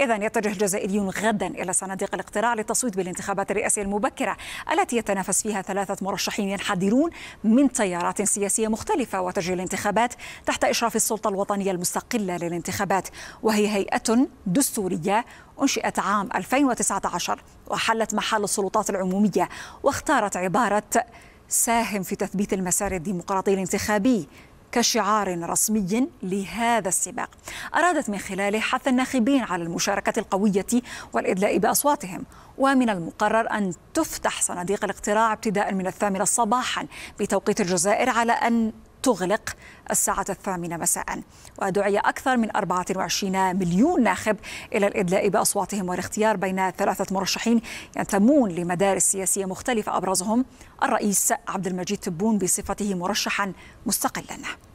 إذا يتجه الجزائريون غدا إلى صناديق الاقتراع للتصويت بالانتخابات الرئاسية المبكرة التي يتنافس فيها ثلاثة مرشحين ينحدرون من تيارات سياسية مختلفة وتجري الانتخابات تحت إشراف السلطة الوطنية المستقلة للانتخابات وهي هيئة دستورية أنشئت عام 2019 وحلت محل السلطات العمومية واختارت عبارة ساهم في تثبيت المسار الديمقراطي الانتخابي كشعار رسمي لهذا السباق أرادت من خلاله حث الناخبين على المشاركة القوية والإدلاء بأصواتهم ومن المقرر أن تفتح صناديق الاقتراع ابتداء من الثامنة صباحا بتوقيت الجزائر على أن تغلق الساعة الثامنة مساء ودعي أكثر من 24 مليون ناخب إلى الإدلاء بأصواتهم والاختيار بين ثلاثة مرشحين ينتمون لمدارس سياسية مختلفة أبرزهم الرئيس عبد المجيد تبون بصفته مرشحا مستقلا